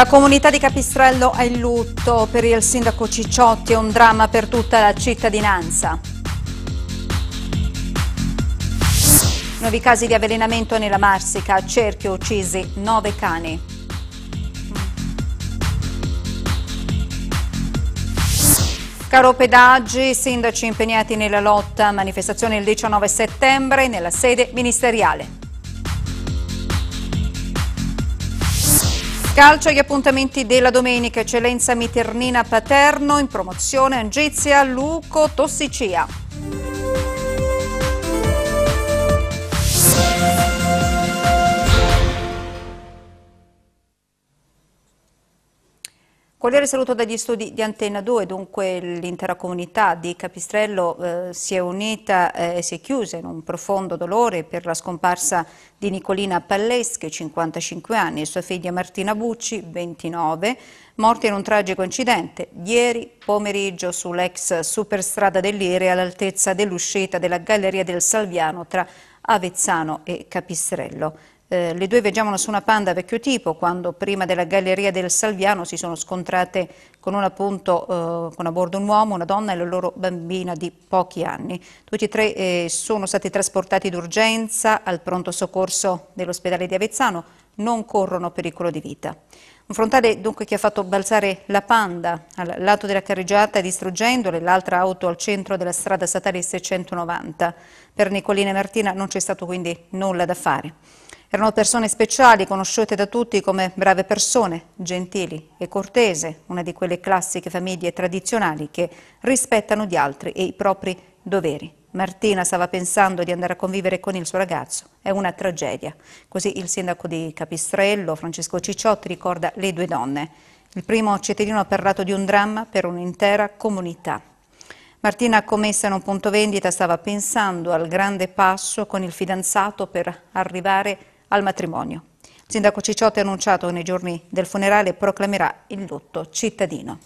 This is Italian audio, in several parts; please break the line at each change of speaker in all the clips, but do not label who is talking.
La comunità di Capistrello è in lutto, per il sindaco Cicciotti è un dramma per tutta la cittadinanza. Nuovi casi di avvelenamento nella Marsica, cerchio uccisi, nove cani. Caro pedaggi, sindaci impegnati nella lotta, manifestazione il 19 settembre nella sede ministeriale. Calcio agli appuntamenti della domenica, eccellenza Miternina Paterno, in promozione Angizia, Luco, Tossicia. Cordiale saluto dagli studi di Antenna 2, dunque l'intera comunità di Capistrello eh, si è unita eh, e eh, si è chiusa in un profondo dolore per la scomparsa di Nicolina Pallesche, 55 anni, e sua figlia Martina Bucci, 29, morti in un tragico incidente ieri pomeriggio sull'ex superstrada dell'Ire all'altezza dell'uscita della Galleria del Salviano tra Avezzano e Capistrello. Eh, le due viaggiavano su una panda vecchio tipo quando prima della galleria del Salviano si sono scontrate con, un appunto, eh, con a bordo un uomo, una donna e la loro bambina di pochi anni. Tutti e tre eh, sono stati trasportati d'urgenza al pronto soccorso dell'ospedale di Avezzano, non corrono pericolo di vita. Un frontale dunque che ha fatto balzare la panda al lato della carreggiata distruggendole, l'altra auto al centro della strada statale 690. Per Nicolina e Martina non c'è stato quindi nulla da fare. Erano persone speciali, conosciute da tutti come brave persone, gentili e cortese, una di quelle classiche famiglie tradizionali che rispettano gli altri e i propri doveri. Martina stava pensando di andare a convivere con il suo ragazzo. È una tragedia. Così il sindaco di Capistrello, Francesco Cicciotti, ricorda le due donne. Il primo cittadino ha parlato di un dramma per un'intera comunità. Martina commessa in un punto vendita stava pensando al grande passo con il fidanzato per arrivare a al matrimonio. Il sindaco Cicciotti ha annunciato nei giorni del funerale proclamerà il lutto cittadino.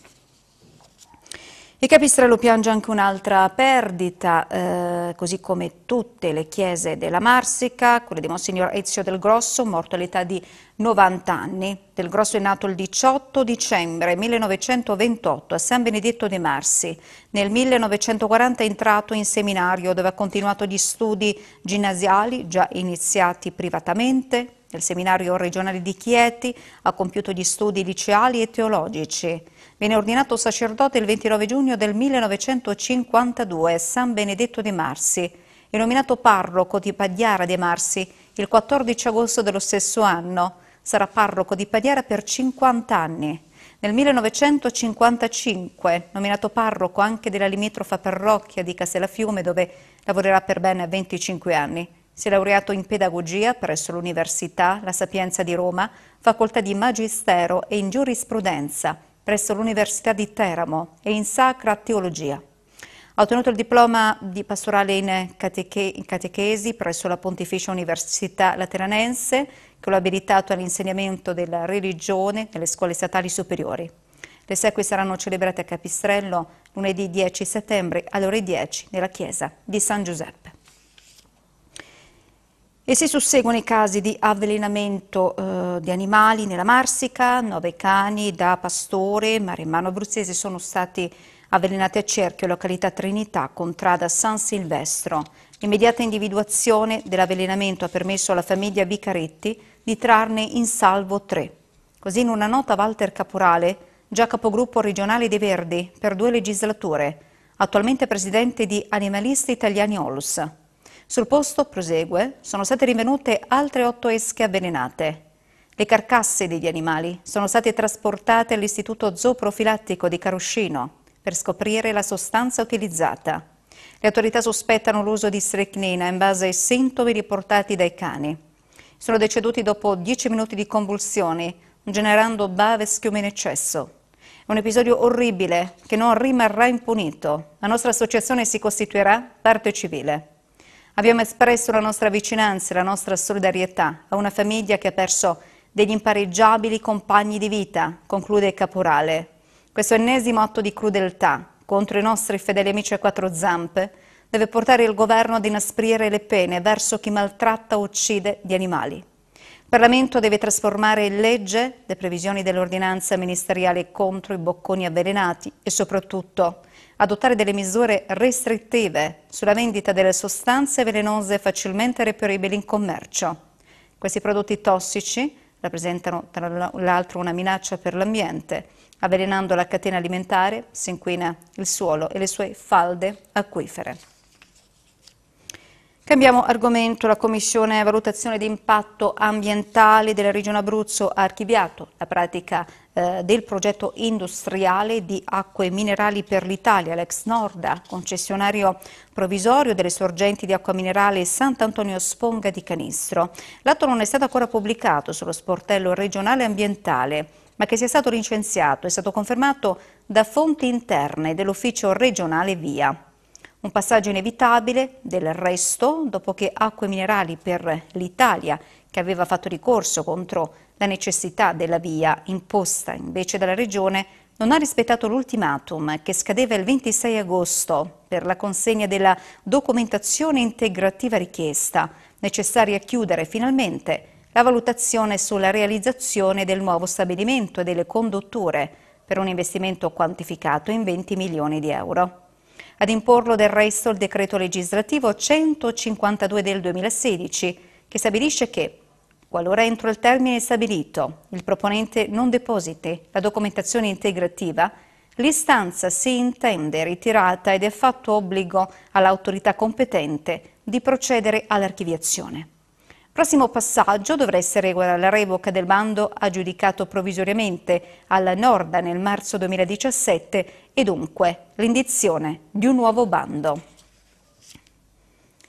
E Capistrello piange anche un'altra perdita, eh, così come tutte le chiese della Marsica, quelle di Monsignor Ezio del Grosso, morto all'età di 90 anni. Del Grosso è nato il 18 dicembre 1928 a San Benedetto de Marsi. Nel 1940 è entrato in seminario dove ha continuato gli studi ginnasiali, già iniziati privatamente. Nel seminario regionale di Chieti ha compiuto gli studi liceali e teologici. Viene ordinato sacerdote il 29 giugno del 1952 San Benedetto di Marsi e nominato parroco di Pagliara di Marsi il 14 agosto dello stesso anno. Sarà parroco di Pagliara per 50 anni. Nel 1955, nominato parroco anche della limitrofa parrocchia di Castellafiume, dove lavorerà per ben 25 anni. Si è laureato in pedagogia presso l'Università La Sapienza di Roma, facoltà di Magistero e in giurisprudenza presso l'Università di Teramo e in Sacra Teologia. Ha ottenuto il diploma di pastorale in, cateche in catechesi presso la Pontificia Università Lateranense, che lo ha abilitato all'insegnamento della religione nelle scuole statali superiori. Le sequie saranno celebrate a Capistrello lunedì 10 settembre alle ore 10 nella chiesa di San Giuseppe. E si susseguono i casi di avvelenamento eh, di animali nella Marsica, nove cani da pastore maremmano abruzzese sono stati avvelenati a cerchio località Trinità, contrada San Silvestro. L'immediata individuazione dell'avvelenamento ha permesso alla famiglia Vicaretti di trarne in salvo tre. Così in una nota Walter Caporale, già capogruppo regionale dei Verdi per due legislature, attualmente presidente di Animalisti Italiani Olus, sul posto, prosegue, sono state rinvenute altre otto esche avvelenate. Le carcasse degli animali sono state trasportate all'Istituto Zooprofilattico di Caroscino per scoprire la sostanza utilizzata. Le autorità sospettano l'uso di strecnina in base ai sintomi riportati dai cani. Sono deceduti dopo 10 minuti di convulsioni, generando bave e schiume in eccesso. un episodio orribile che non rimarrà impunito. La nostra associazione si costituirà parte civile. Abbiamo espresso la nostra vicinanza e la nostra solidarietà a una famiglia che ha perso degli impareggiabili compagni di vita, conclude caporale. Questo ennesimo atto di crudeltà contro i nostri fedeli amici a quattro zampe deve portare il governo ad inasprire le pene verso chi maltratta o uccide gli animali. Il Parlamento deve trasformare in legge le previsioni dell'ordinanza ministeriale contro i bocconi avvelenati e soprattutto adottare delle misure restrittive sulla vendita delle sostanze velenose facilmente reperibili in commercio. Questi prodotti tossici rappresentano tra l'altro una minaccia per l'ambiente. Avvelenando la catena alimentare si inquina il suolo e le sue falde acquifere. Cambiamo argomento, la Commissione Valutazione di Impatto Ambientale della Regione Abruzzo ha archiviato la pratica eh, del progetto industriale di acque minerali per l'Italia, l'ex Norda, concessionario provvisorio delle sorgenti di acqua minerale Sant'Antonio Sponga di Canistro. L'atto non è stato ancora pubblicato sullo sportello regionale ambientale, ma che sia stato licenziato è stato confermato da fonti interne dell'ufficio regionale VIA. Un passaggio inevitabile del resto dopo che acque minerali per l'Italia, che aveva fatto ricorso contro la necessità della via imposta invece dalla Regione, non ha rispettato l'ultimatum che scadeva il 26 agosto per la consegna della documentazione integrativa richiesta, necessaria a chiudere finalmente la valutazione sulla realizzazione del nuovo stabilimento e delle condutture per un investimento quantificato in 20 milioni di euro. Ad imporlo del resto il decreto legislativo 152 del 2016 che stabilisce che Qualora entro il termine stabilito il proponente non depositi la documentazione integrativa, l'istanza si intende ritirata ed è fatto obbligo all'autorità competente di procedere all'archiviazione. Prossimo passaggio dovrà essere la revoca del bando aggiudicato provvisoriamente alla Norda nel marzo 2017 e dunque l'indizione di un nuovo bando.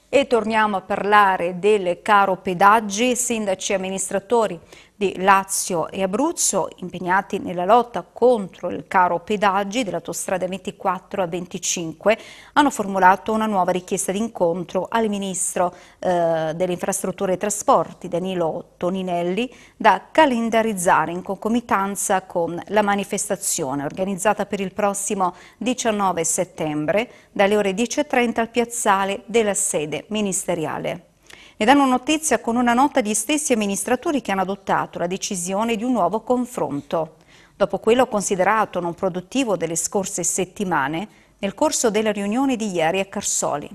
E torniamo a parlare del caro pedaggi, sindaci e amministratori di Lazio e Abruzzo impegnati nella lotta contro il caro pedaggi dell'autostrada 24 a 25 hanno formulato una nuova richiesta di incontro al Ministro eh, delle Infrastrutture e Trasporti Danilo Toninelli da calendarizzare in concomitanza con la manifestazione organizzata per il prossimo 19 settembre dalle ore 10.30 al piazzale della sede ministeriale. Ne danno notizia con una nota gli stessi amministratori che hanno adottato la decisione di un nuovo confronto. Dopo quello considerato non produttivo delle scorse settimane, nel corso della riunione di ieri a Carsoli.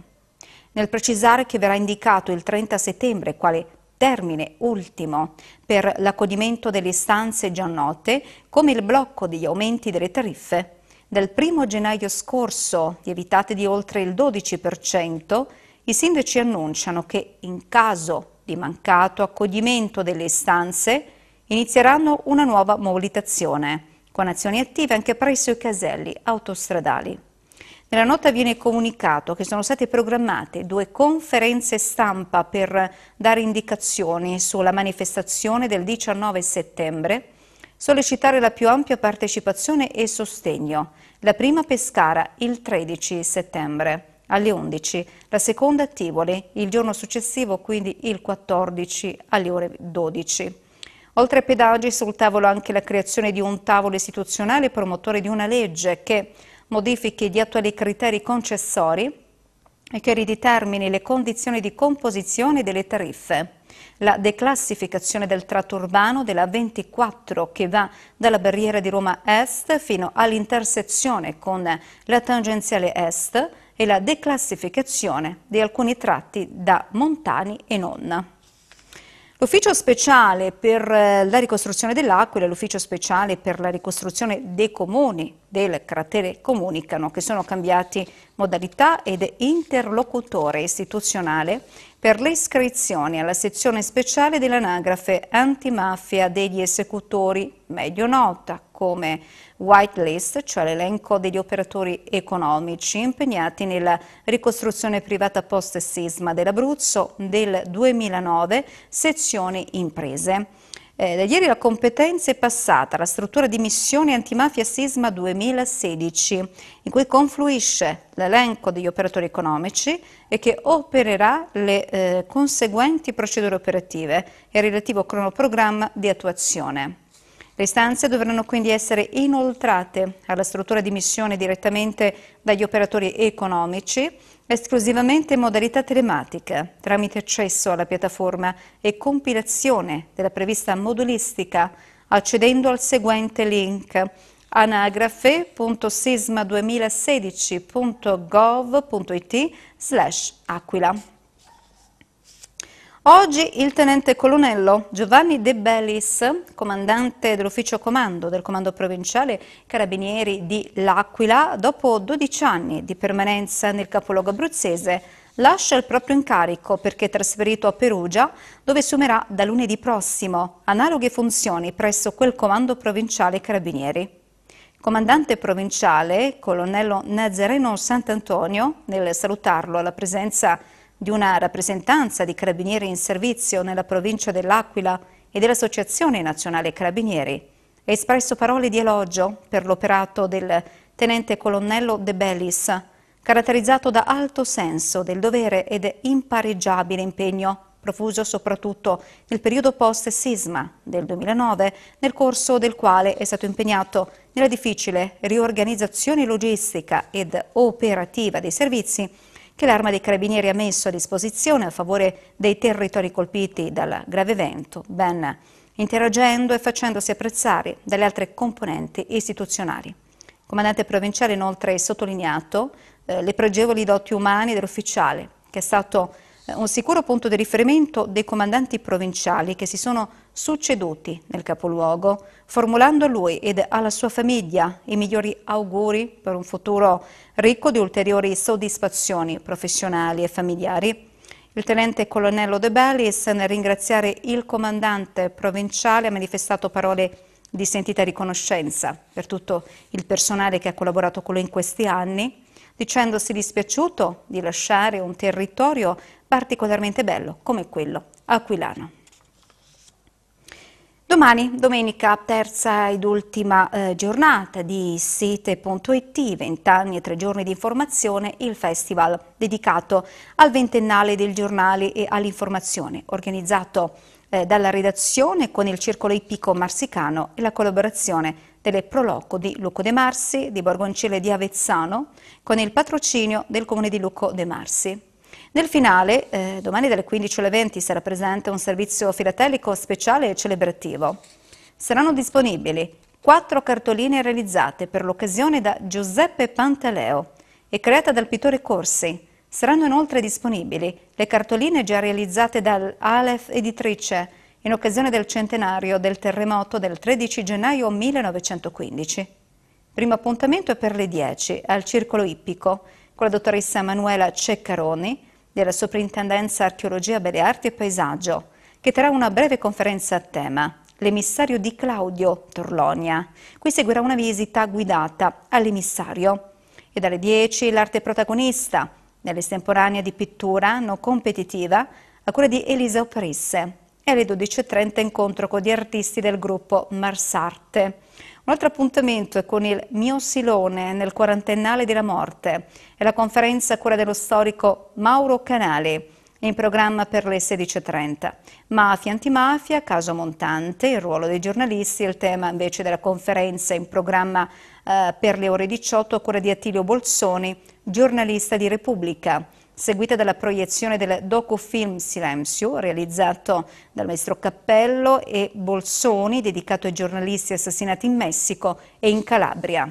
Nel precisare che verrà indicato il 30 settembre quale termine ultimo per l'accoglimento delle stanze già note, come il blocco degli aumenti delle tariffe. Dal 1 gennaio scorso, lievitate di oltre il 12%, i sindaci annunciano che in caso di mancato accoglimento delle istanze inizieranno una nuova mobilitazione con azioni attive anche presso i caselli autostradali. Nella nota viene comunicato che sono state programmate due conferenze stampa per dare indicazioni sulla manifestazione del 19 settembre, sollecitare la più ampia partecipazione e sostegno, la prima Pescara il 13 settembre alle 11, la seconda a Tivoli, il giorno successivo quindi il 14 alle ore 12. Oltre ai pedaggi sul tavolo anche la creazione di un tavolo istituzionale promotore di una legge che modifichi gli attuali criteri concessori e che ridetermini le condizioni di composizione delle tariffe. La declassificazione del tratto urbano della 24 che va dalla barriera di Roma Est fino all'intersezione con la tangenziale Est e la declassificazione di alcuni tratti da montani e nonna. L'ufficio speciale per eh, la ricostruzione dell'Aquila e l'ufficio speciale per la ricostruzione dei comuni del cratere comunicano che sono cambiati modalità ed interlocutore istituzionale per le iscrizioni alla sezione speciale dell'anagrafe antimafia degli esecutori, meglio nota come whitelist, cioè l'elenco degli operatori economici impegnati nella ricostruzione privata post-sisma dell'Abruzzo del 2009, sezione imprese. Eh, da ieri la competenza è passata alla struttura di missione antimafia sisma 2016, in cui confluisce l'elenco degli operatori economici e che opererà le eh, conseguenti procedure operative e il relativo cronoprogramma di attuazione. Le istanze dovranno quindi essere inoltrate alla struttura di missione direttamente dagli operatori economici, esclusivamente in modalità telematica, tramite accesso alla piattaforma e compilazione della prevista modulistica, accedendo al seguente link anagrafe.sisma2016.gov.it slash aquila. Oggi il tenente colonnello Giovanni De Bellis, comandante dell'ufficio comando del comando provinciale Carabinieri di L'Aquila, dopo 12 anni di permanenza nel capoluogo abruzzese, lascia il proprio incarico perché è trasferito a Perugia, dove assumerà da lunedì prossimo analoghe funzioni presso quel comando provinciale Carabinieri. Comandante provinciale, colonnello Nazareno Sant'Antonio, nel salutarlo alla presenza di di una rappresentanza di carabinieri in servizio nella provincia dell'Aquila e dell'Associazione Nazionale Carabinieri, ha espresso parole di elogio per l'operato del tenente colonnello De Bellis, caratterizzato da alto senso del dovere ed impareggiabile impegno profuso soprattutto nel periodo post-sisma del 2009, nel corso del quale è stato impegnato nella difficile riorganizzazione logistica ed operativa dei servizi che l'Arma dei Carabinieri ha messo a disposizione a favore dei territori colpiti dal grave evento, ben interagendo e facendosi apprezzare dalle altre componenti istituzionali. Il comandante provinciale inoltre ha sottolineato eh, le pregevoli doti umani dell'ufficiale, che è stato eh, un sicuro punto di riferimento dei comandanti provinciali che si sono succeduti nel capoluogo, formulando a lui ed alla sua famiglia i migliori auguri per un futuro ricco di ulteriori soddisfazioni professionali e familiari. Il tenente colonnello De Bellis, nel ringraziare il comandante provinciale, ha manifestato parole di sentita riconoscenza per tutto il personale che ha collaborato con lui in questi anni dicendosi dispiaciuto di lasciare un territorio particolarmente bello come quello aquilano. Domani, domenica, terza ed ultima eh, giornata di site.it, vent'anni e tre giorni di informazione, il festival dedicato al ventennale del giornale e all'informazione, organizzato eh, dalla redazione con il Circolo Ippico Marsicano e la collaborazione delle Proloco di Lucco De Marsi, di Borgoncele di Avezzano, con il patrocinio del comune di Lucco De Marsi. Nel finale, eh, domani dalle 15 alle 20 sarà presente un servizio filatelico speciale e celebrativo. Saranno disponibili quattro cartoline realizzate per l'occasione da Giuseppe Pantaleo e creata dal pittore Corsi. Saranno inoltre disponibili le cartoline già realizzate dall'Alef Editrice, in occasione del centenario del terremoto del 13 gennaio 1915. Primo appuntamento è per le 10 al Circolo Ippico con la dottoressa Manuela Ceccaroni della Soprintendenza Archeologia, Belle Arti e Paesaggio che terrà una breve conferenza a tema L'emissario di Claudio Torlonia. Qui seguirà una visita guidata all'emissario e dalle 10 l'arte protagonista nell'estemporanea di pittura non competitiva a quella di Elisa Oprisse, e alle 12.30 incontro con gli artisti del gruppo Marsarte. Un altro appuntamento è con il Mio Silone nel quarantennale della morte e la conferenza a cura dello storico Mauro Canali in programma per le 16.30. Mafia, antimafia, caso montante, il ruolo dei giornalisti, il tema invece della conferenza in programma eh, per le ore 18 a cura di Attilio Bolzoni, giornalista di Repubblica seguita dalla proiezione del docufilm Silenzio, realizzato dal maestro Cappello e Bolsoni, dedicato ai giornalisti assassinati in Messico e in Calabria.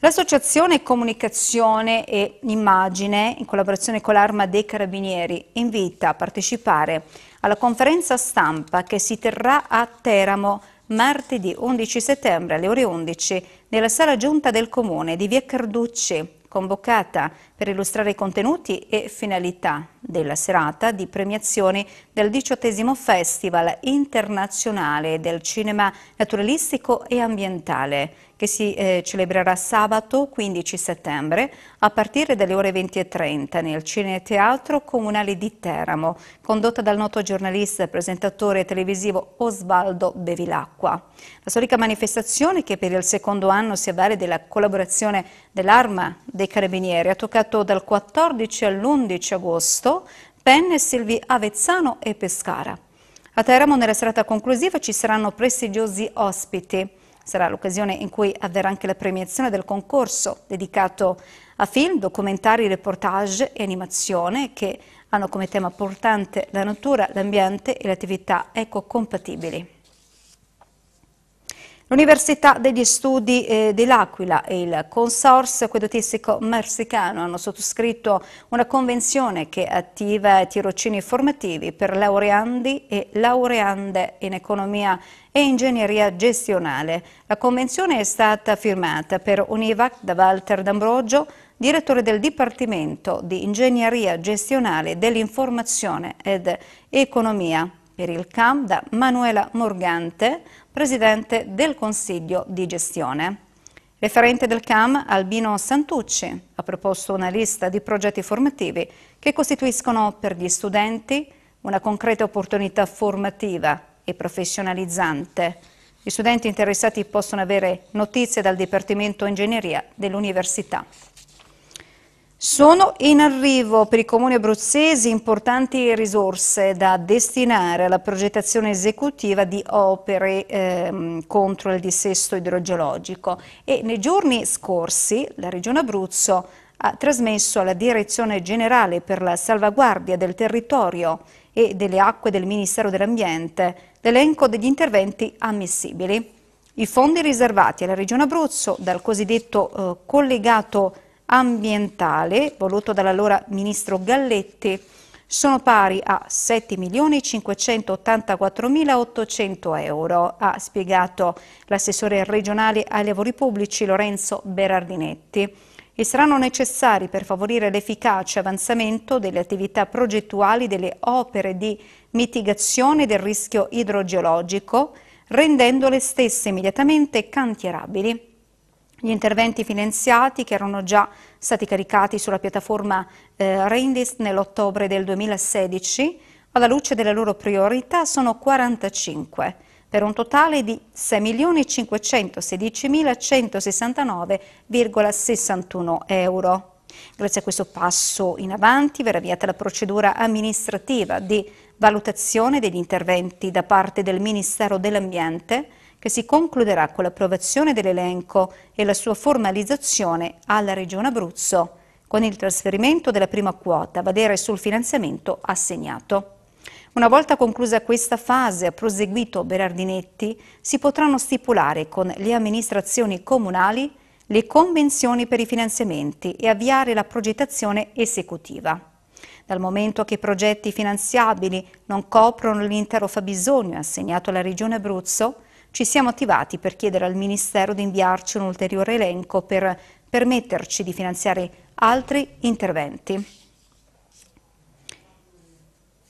L'associazione Comunicazione e Immagine, in collaborazione con l'Arma dei Carabinieri, invita a partecipare alla conferenza stampa che si terrà a Teramo martedì 11 settembre alle ore 11 nella sala giunta del comune di Via Carducci convocata per illustrare i contenuti e finalità della serata di premiazioni del diciottesimo Festival internazionale del cinema naturalistico e ambientale che si eh, celebrerà sabato 15 settembre a partire dalle ore 20.30 nel Cineteatro Comunale di Teramo, condotta dal noto giornalista e presentatore televisivo Osvaldo Bevilacqua. La storica manifestazione che per il secondo anno si avvale della collaborazione dell'Arma dei Carabinieri ha toccato concerto dal 14 all'11 agosto, Penne, Silvi Avezzano e Pescara. A Teramo nella serata conclusiva ci saranno prestigiosi ospiti. Sarà l'occasione in cui avverrà anche la premiazione del concorso dedicato a film, documentari, reportage e animazione che hanno come tema portante la natura, l'ambiente e le attività ecocompatibili. L'Università degli Studi eh, dell'Aquila e il Consorzio Acquedottistico Mersicano hanno sottoscritto una convenzione che attiva tirocini formativi per laureandi e laureande in economia e ingegneria gestionale. La convenzione è stata firmata per Univac da Walter D'Ambrogio, direttore del Dipartimento di Ingegneria Gestionale dell'Informazione ed Economia per il CAM da Manuela Morgante, Presidente del Consiglio di Gestione. Referente del CAM Albino Santucci ha proposto una lista di progetti formativi che costituiscono per gli studenti una concreta opportunità formativa e professionalizzante. Gli studenti interessati possono avere notizie dal Dipartimento Ingegneria dell'Università. Sono in arrivo per i comuni abruzzesi importanti risorse da destinare alla progettazione esecutiva di opere ehm, contro il dissesto idrogeologico e nei giorni scorsi la Regione Abruzzo ha trasmesso alla Direzione Generale per la Salvaguardia del Territorio e delle Acque del Ministero dell'Ambiente l'elenco degli interventi ammissibili. I fondi riservati alla Regione Abruzzo dal cosiddetto eh, collegato ambientale, voluto dall'allora ministro Galletti, sono pari a 7.584.800 euro, ha spiegato l'assessore regionale ai lavori pubblici Lorenzo Berardinetti e saranno necessari per favorire l'efficace avanzamento delle attività progettuali delle opere di mitigazione del rischio idrogeologico, rendendo le stesse immediatamente cantierabili. Gli interventi finanziati, che erano già stati caricati sulla piattaforma eh, Rindis nell'ottobre del 2016, alla luce delle loro priorità sono 45, per un totale di 6.516.169,61 euro. Grazie a questo passo in avanti verrà avviata la procedura amministrativa di valutazione degli interventi da parte del Ministero dell'Ambiente che si concluderà con l'approvazione dell'elenco e la sua formalizzazione alla Regione Abruzzo, con il trasferimento della prima quota a valere sul finanziamento assegnato. Una volta conclusa questa fase, ha proseguito Berardinetti, si potranno stipulare con le amministrazioni comunali le convenzioni per i finanziamenti e avviare la progettazione esecutiva. Dal momento che i progetti finanziabili non coprono l'intero fabbisogno assegnato alla Regione Abruzzo, ci siamo attivati per chiedere al Ministero di inviarci un ulteriore elenco per permetterci di finanziare altri interventi.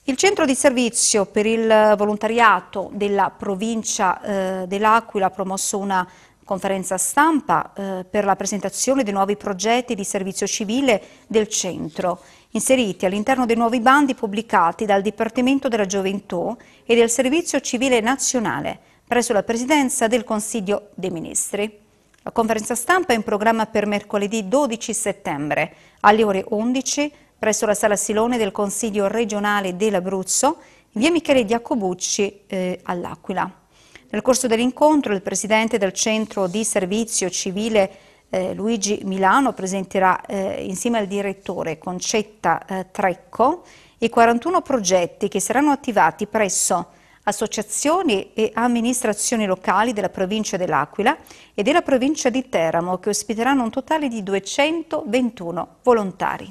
Il centro di servizio per il volontariato della provincia eh, dell'Aquila ha promosso una conferenza stampa eh, per la presentazione dei nuovi progetti di servizio civile del centro, inseriti all'interno dei nuovi bandi pubblicati dal Dipartimento della Gioventù e del Servizio Civile Nazionale, presso la Presidenza del Consiglio dei Ministri. La conferenza stampa è in programma per mercoledì 12 settembre alle ore 11 presso la Sala Silone del Consiglio regionale dell'Abruzzo, via Michele Diacobucci eh, all'Aquila. Nel corso dell'incontro il Presidente del Centro di Servizio Civile eh, Luigi Milano presenterà eh, insieme al direttore Concetta eh, Trecco i 41 progetti che saranno attivati presso associazioni e amministrazioni locali della provincia dell'Aquila e della provincia di Teramo che ospiteranno un totale di 221 volontari.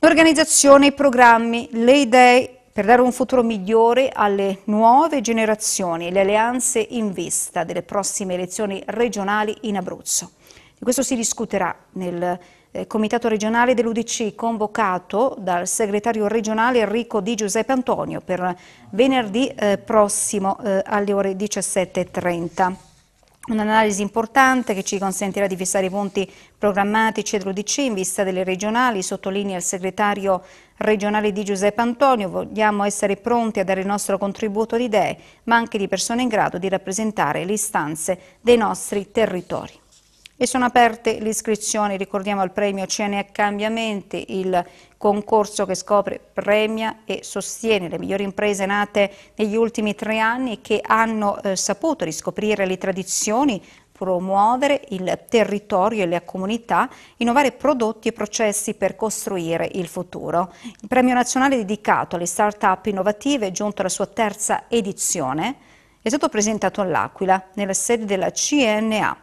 L'organizzazione i programmi, le idee per dare un futuro migliore alle nuove generazioni, e le alleanze in vista delle prossime elezioni regionali in Abruzzo. Di questo si discuterà nel il eh, Comitato regionale dell'Udc convocato dal segretario regionale Enrico Di Giuseppe Antonio per venerdì eh, prossimo eh, alle ore 17.30. Un'analisi importante che ci consentirà di fissare i punti programmatici dell'Udc in vista delle regionali, sottolinea il segretario regionale di Giuseppe Antonio. Vogliamo essere pronti a dare il nostro contributo di idee, ma anche di persone in grado di rappresentare le istanze dei nostri territori. E sono aperte le iscrizioni, ricordiamo al premio CNA Cambiamenti, il concorso che scopre, premia e sostiene le migliori imprese nate negli ultimi tre anni che hanno eh, saputo riscoprire le tradizioni, promuovere il territorio e la comunità, innovare prodotti e processi per costruire il futuro. Il premio nazionale dedicato alle start-up innovative è giunto alla sua terza edizione, è stato presentato all'Aquila, nella sede della CNA.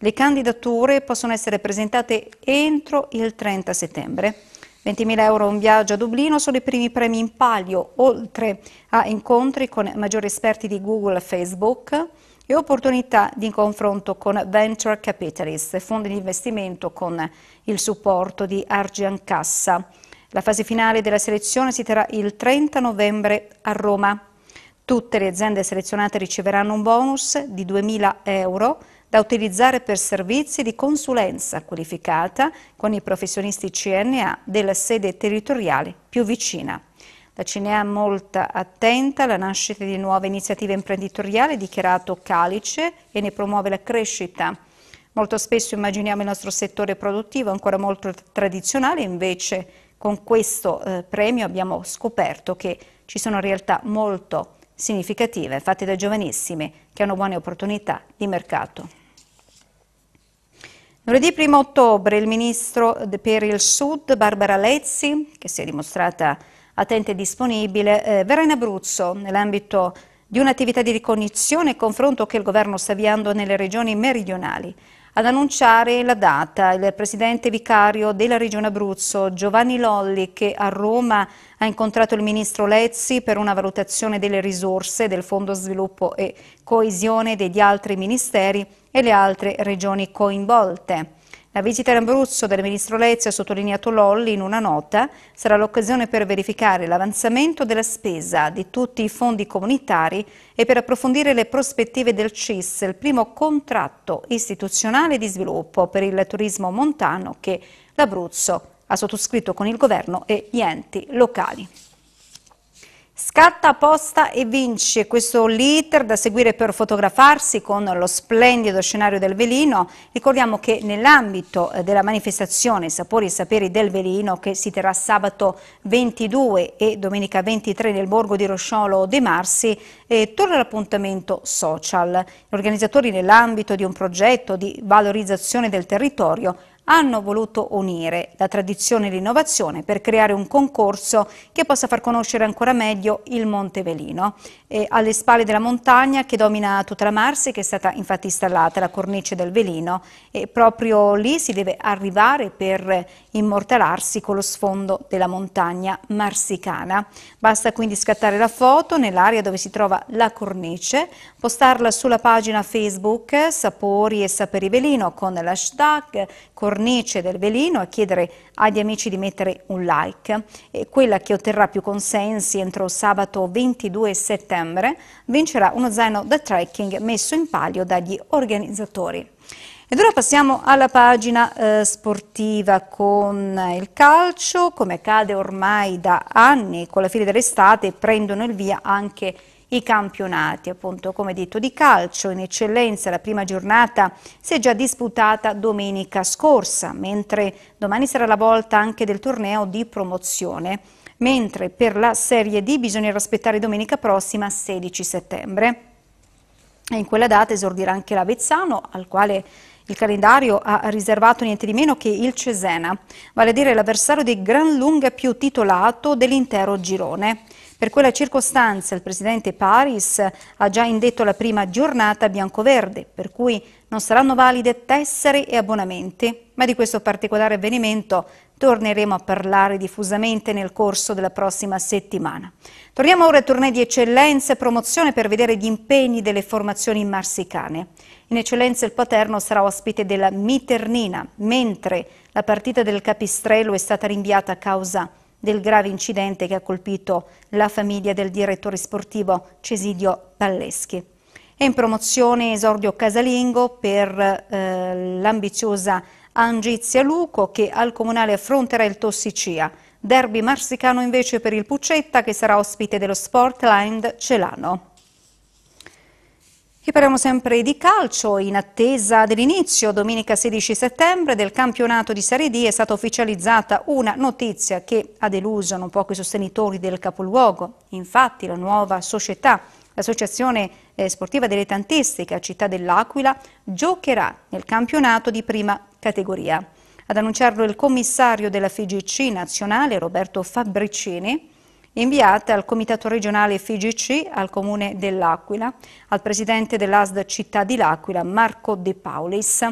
Le candidature possono essere presentate entro il 30 settembre. 20.000 euro un viaggio a Dublino sono i primi premi in palio, oltre a incontri con maggiori esperti di Google e Facebook e opportunità di confronto con venture capitalist, fondi di investimento con il supporto di Argian Cassa. La fase finale della selezione si terrà il 30 novembre a Roma. Tutte le aziende selezionate riceveranno un bonus di 2.000 euro da utilizzare per servizi di consulenza qualificata con i professionisti CNA della sede territoriale più vicina. La Cinea è molto attenta alla nascita di nuove iniziative imprenditoriali, dichiarato calice e ne promuove la crescita. Molto spesso immaginiamo il nostro settore produttivo ancora molto tradizionale, invece con questo eh, premio abbiamo scoperto che ci sono realtà molto significative fatte da giovanissime, che hanno buone opportunità di mercato. Lunedì 1 ottobre il ministro per il Sud, Barbara Lezzi, che si è dimostrata attenta e disponibile, eh, verrà in Abruzzo nell'ambito di un'attività di ricognizione e confronto che il governo sta avviando nelle regioni meridionali. Ad annunciare la data il presidente vicario della regione Abruzzo Giovanni Lolli che a Roma ha incontrato il ministro Lezzi per una valutazione delle risorse del Fondo Sviluppo e Coesione e degli altri ministeri e le altre regioni coinvolte. La visita in Abruzzo del ministro Lezzi ha sottolineato Lolli in una nota, sarà l'occasione per verificare l'avanzamento della spesa di tutti i fondi comunitari e per approfondire le prospettive del CIS, il primo contratto istituzionale di sviluppo per il turismo montano che l'Abruzzo ha sottoscritto con il governo e gli enti locali. Scatta posta e vince questo l'iter da seguire per fotografarsi con lo splendido scenario del Velino. Ricordiamo che nell'ambito eh, della manifestazione Sapori e Saperi del Velino che si terrà sabato 22 e domenica 23 nel borgo di Rosciolo De Marsi eh, torna l'appuntamento social. Gli organizzatori nell'ambito di un progetto di valorizzazione del territorio hanno voluto unire la tradizione e l'innovazione per creare un concorso che possa far conoscere ancora meglio il Montevelino. E eh, alle spalle della montagna che domina tutta la Marsica è stata infatti installata la cornice del Velino e proprio lì si deve arrivare per immortalarsi con lo sfondo della montagna marsicana. Basta quindi scattare la foto nell'area dove si trova la cornice, postarla sulla pagina Facebook Sapori e Saperi Velino con l'hashtag cornice cornice del veleno a chiedere agli amici di mettere un like. E quella che otterrà più consensi entro sabato 22 settembre vincerà uno zaino da trekking messo in palio dagli organizzatori. Ed ora passiamo alla pagina eh, sportiva con il calcio, come accade ormai da anni con la fine dell'estate prendono il via anche i i campionati. Appunto, come detto, di calcio in eccellenza la prima giornata si è già disputata domenica scorsa, mentre domani sarà la volta anche del torneo di promozione, mentre per la Serie D bisognerà aspettare domenica prossima 16 settembre. E in quella data esordirà anche l'Avezzano, al quale il calendario ha riservato niente di meno che il Cesena, vale a dire l'avversario di gran lunga più titolato dell'intero girone. Per quella circostanza il presidente Paris ha già indetto la prima giornata biancoverde, per cui non saranno valide tessere e abbonamenti, ma di questo particolare avvenimento torneremo a parlare diffusamente nel corso della prossima settimana. Torniamo ora ai torneo di eccellenza e promozione per vedere gli impegni delle formazioni marsicane. In eccellenza il Paterno sarà ospite della Miternina, mentre la partita del Capistrello è stata rinviata a causa di del grave incidente che ha colpito la famiglia del direttore sportivo Cesidio Palleschi. E in promozione esordio casalingo per eh, l'ambiziosa Angizia Luco che al Comunale affronterà il Tossicia. Derby marsicano invece per il Puccetta che sarà ospite dello Sportland Celano. E parliamo sempre di calcio, in attesa dell'inizio domenica 16 settembre del campionato di Serie D è stata ufficializzata una notizia che ha deluso non poco i sostenitori del capoluogo. Infatti la nuova società, l'associazione eh, sportiva dilettantistica Città dell'Aquila, giocherà nel campionato di prima categoria. Ad annunciarlo il commissario della FIGC nazionale Roberto Fabricini, inviate al Comitato regionale FIGC, al Comune dell'Aquila, al Presidente dell'ASD Città di L'Aquila, Marco De Paulis.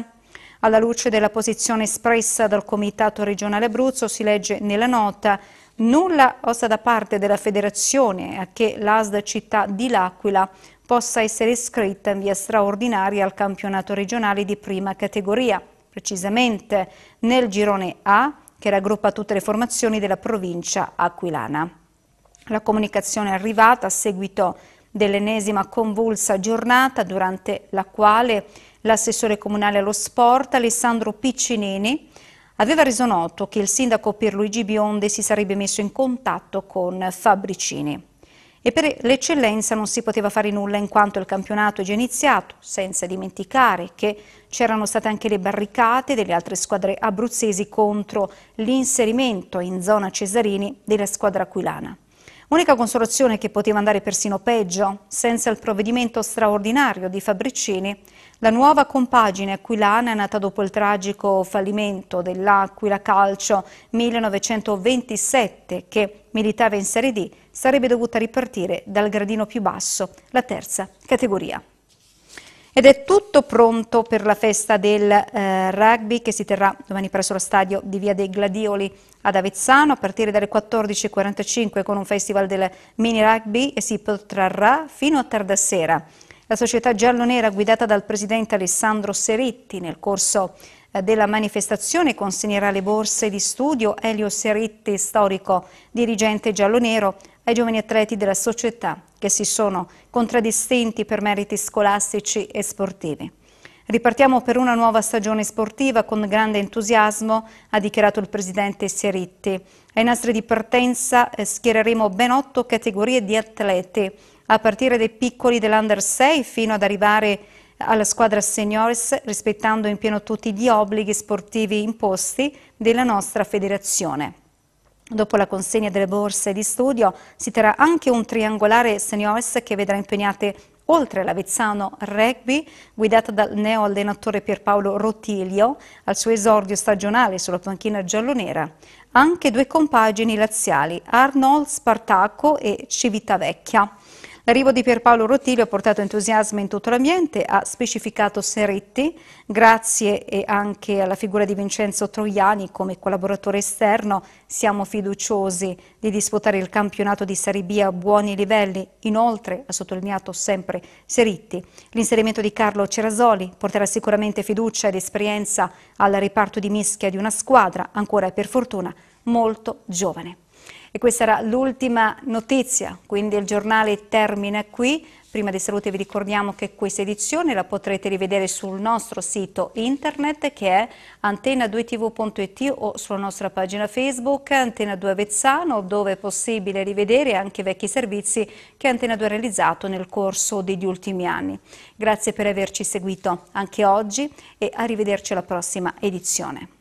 Alla luce della posizione espressa dal Comitato regionale Abruzzo si legge nella nota nulla osta da parte della federazione a che l'ASD città di L'Aquila possa essere iscritta in via straordinaria al campionato regionale di prima categoria, precisamente nel girone A che raggruppa tutte le formazioni della provincia aquilana. La comunicazione è arrivata a seguito dell'ennesima convulsa giornata durante la quale l'assessore comunale allo sport Alessandro Piccinini aveva reso noto che il sindaco Pierluigi Biondi si sarebbe messo in contatto con Fabricini. E per l'eccellenza non si poteva fare nulla in quanto il campionato è già iniziato, senza dimenticare che c'erano state anche le barricate delle altre squadre abruzzesi contro l'inserimento in zona Cesarini della squadra aquilana. Unica consolazione che poteva andare persino peggio, senza il provvedimento straordinario di Fabricini, la nuova compagine aquilana nata dopo il tragico fallimento dell'Aquila Calcio 1927 che militava in Serie D sarebbe dovuta ripartire dal gradino più basso, la terza categoria. Ed è tutto pronto per la festa del eh, rugby che si terrà domani presso lo stadio di Via dei Gladioli ad Avezzano a partire dalle 14.45 con un festival del mini rugby e si protrarrà fino a tarda sera. La società giallo-nera guidata dal presidente Alessandro Seritti nel corso eh, della manifestazione consegnerà le borse di studio Elio Seritti, storico dirigente giallo-nero, ai giovani atleti della società che si sono contraddistinti per meriti scolastici e sportivi. Ripartiamo per una nuova stagione sportiva con grande entusiasmo, ha dichiarato il presidente Seritti. Ai nastri di partenza eh, schiereremo ben otto categorie di atleti, a partire dai piccoli dell'Under 6 fino ad arrivare alla squadra seniores rispettando in pieno tutti gli obblighi sportivi imposti della nostra federazione. Dopo la consegna delle borse di studio si terrà anche un triangolare seniores che vedrà impegnate oltre l'Avezzano Rugby, guidata dal neo allenatore Pierpaolo Rotilio, al suo esordio stagionale sulla panchina giallonera, anche due compagini laziali, Arnold Spartaco e Civitavecchia. L'arrivo di Pierpaolo Rottilio ha portato entusiasmo in tutto l'ambiente, ha specificato Seretti, grazie anche alla figura di Vincenzo Troiani come collaboratore esterno, siamo fiduciosi di disputare il campionato di Serie B a buoni livelli. Inoltre, ha sottolineato sempre Seretti. l'inserimento di Carlo Cerasoli porterà sicuramente fiducia ed esperienza al reparto di mischia di una squadra ancora per fortuna molto giovane. E questa era l'ultima notizia, quindi il giornale termina qui. Prima di salute vi ricordiamo che questa edizione la potrete rivedere sul nostro sito internet che è antenna 2 tvit o sulla nostra pagina Facebook Antena 2 Avezzano dove è possibile rivedere anche vecchi servizi che Antena 2 ha realizzato nel corso degli ultimi anni. Grazie per averci seguito anche oggi e arrivederci alla prossima edizione.